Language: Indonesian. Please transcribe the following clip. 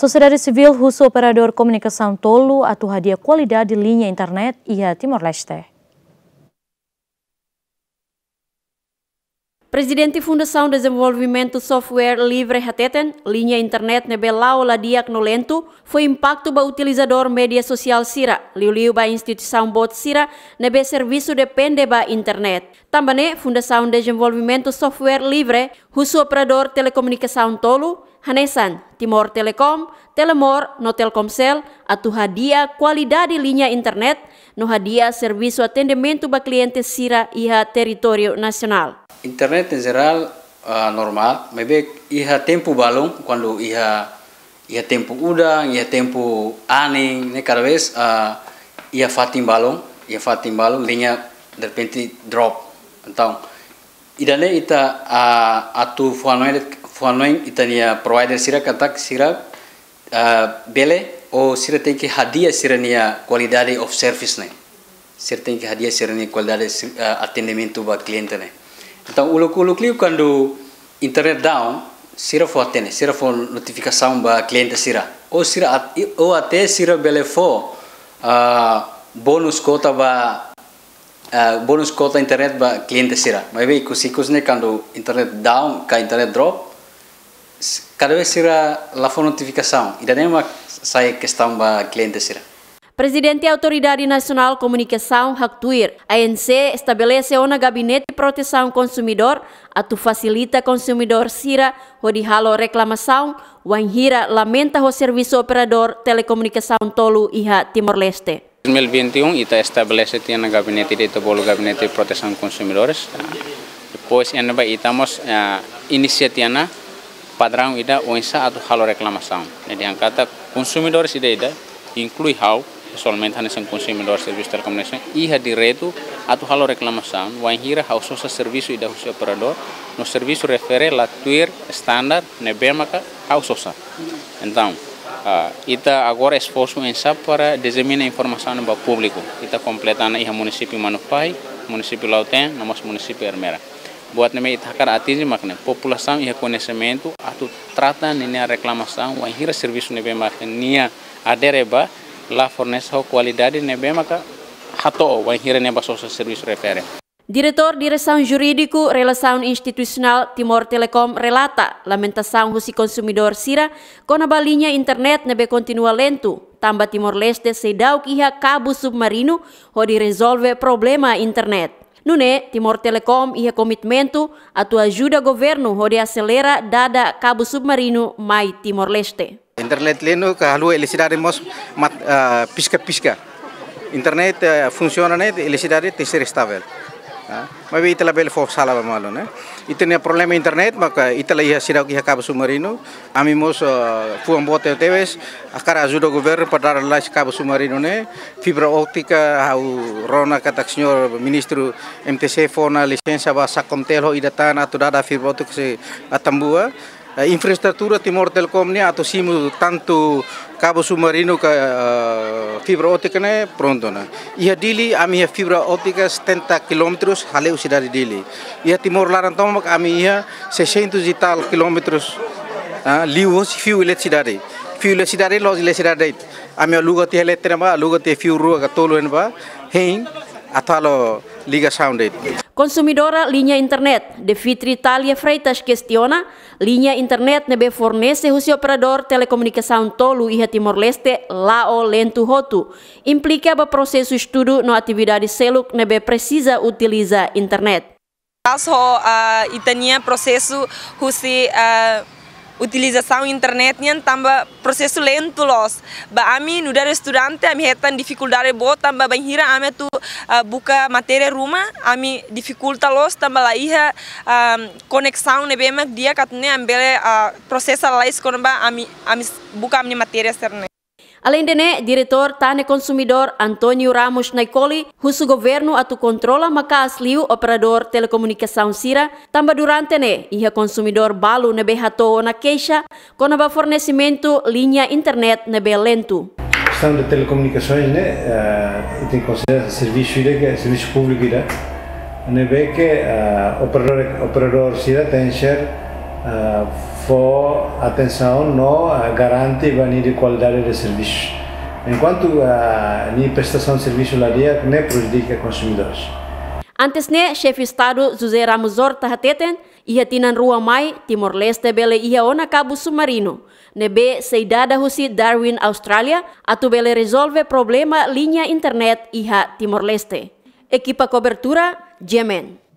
Sociedade Civil Russo Operador komunikasi Tolo atau hadiah kualitas di lini internet IHA Timor-Leste. Presidente Fundação Desenvolvimento Software Livre Hateten, linha internet nebe laula diagno lento, foi impacto ba utilizador media social sira, liu-liu ba instituição bot sira, nebe serviço depende ba internet. Tambane, Fundação Desenvolvimento Software Livre, husu operador telecomunicação tolu, Hanesan, Timor Telecom, Telemor, no Telkomsel, atu hadia qualidade linha internet, no hadia serviço atendimento ba cliente sira iha território nacional. internet em geral uh, ah, normal, maybe ia tempo balão quando ia ia tempo udang, ia tempo aning, né? Cada vez uh, ah, ia fatim balão, ia fatim balão, linha de repente drop. Então, idane ita uh, a fuanoin fuanoin ita nia provider sira katak sira uh, bele ou sira tem que hadia sira nia qualidade of service né? Sira tem que hadia sira nia qualidade uh, atendimento ba cliente né? Então, o uluk liu quando internet down, sira foto sira for notificação ba cliente sira. Ou sira ou até sira belefo uh, ah, bonus cota ba uh, ah, bonus cota internet ba cliente sira. Mas bem, kusikus ne né, quando internet down, a internet drop, cada vez será lá for notificação e nem uma sai questão para cliente será Presidente da e Autoridade Nacional Comunicação Actuir, ANC, estabelece um gabinete de proteção consumidor a tu facilita consumidor Sira Rodihalo reclamação Wanhira lamenta o serviço operador telecomunicação Tolu Iha Timor-Leste. 2021 e e um, ita estabelece tiene gabinete de Tobolo Gabinete de Proteção Consumidores. Ah. Depois ena ba itamos uh, ah, inisiativa padrão ida oensa atu halo reclamação. Jadi angkata consumidores ida ida inclui how solamente hanya sen consumidor serviço servis telecomunicação e há di redu toda halo reklamasan vai hira ao seu serviço ida da operador ah, no serviço refere la tuir standard nebemaca ao seu entang uh, ita agora esforço em sa para desemina informação para o público ita completando o munisipi Manupai munisipi Lauten no mas munisipi ermera. buat nama ita kar atinji makne população e konesementu atu trata nina wa hira servisu ne nebemaca nia adereba la fornessa ho qualidade ne bema ka hato wan hirene baso servis refere Diretor Direção Jurídico Relação Institucional Timor Telecom relata lamentação do consumidor Sira com balinya internet nebe continua lento. Tamba Timor-Leste sedau dau kabus submarino ho resolve problema internet. Nune, Timor Telecom ia komitmentu a tua ajuda governo onde acelera dada kabus submarino mai Timor-Leste internet lenu ka halu elesidare mos mat eh, piska pisca pisca internet uh, eh, funciona net elesidare tisir estabel mabi itala bel fof sala ba malo ne eh? itene problema internet maka itala ia sirau ki hakab sumarino ami mos fuam bote teves akara ajudo governo para las cabo ne fibra optika, au rona katak senhor ministro MTC fona licença ba sakomtel ho idatan atu dada fibra óptica se atambua infraestructura Timor не, ni atau simu tantu кабо submarino ка fibra óptica ne pronto na. Ia dili ami ia fibra óptica 70 km hale usidari dili. Ia Timor Larantomak ami ia 600 digital km liu fiu ilet sidari. Fiu ilet sidari los ilet sidari. Ami lugati hale tenba lugati fiu ruga tolu enba hein atalo liga sounded. Konsumidora linha internet, de Fitri Italia Freitas questiona, linha internet nebe fornece o operador telecomunicação tolu e Timor-Leste lao lento roto. Implicava processo estudo no atividade seluk nebe precisa utiliza internet. Caso uh, e tinha husi, uh, utilização internet nian tamba processo lento los ba ami nu dari estudante ami hetan dificuldade bo tamba ba hira ami tu uh, buka materia ruma ami dificulta los tamba la iha um, conexão ne bemak dia katne ambele uh, eh, processa lais konba ami ami buka ami materia externa Além o diretor Tane Consumidor Antônio Ramos Naicoli, o governo atu controla makasliu operador telecomunicação Sira, tamba durante ne, iha consumidor balu nebe hatou na queixa, conaba fornecimento linha internet nebe lento. questão de telecomunicações, né, uh, eh, tem que considerar serviço ira, que é serviço público ira, nebe que uh, eh, operador, operador Sira tem share uh, eh, for atenção não eh, garante nível de qualidade de serviço. Enquanto a eh, nível prestação de serviço lá dia nem né prejudica consumidores. Antes ne, chefe de Estado José Ramos Horta hateten, ia tinan rua mai Timor-Leste bele ia ona cabo submarino. Nebe seidada husi Darwin, Austrália, atu bele resolve problema linha internet a Timor-Leste. Equipa cobertura, Jemen.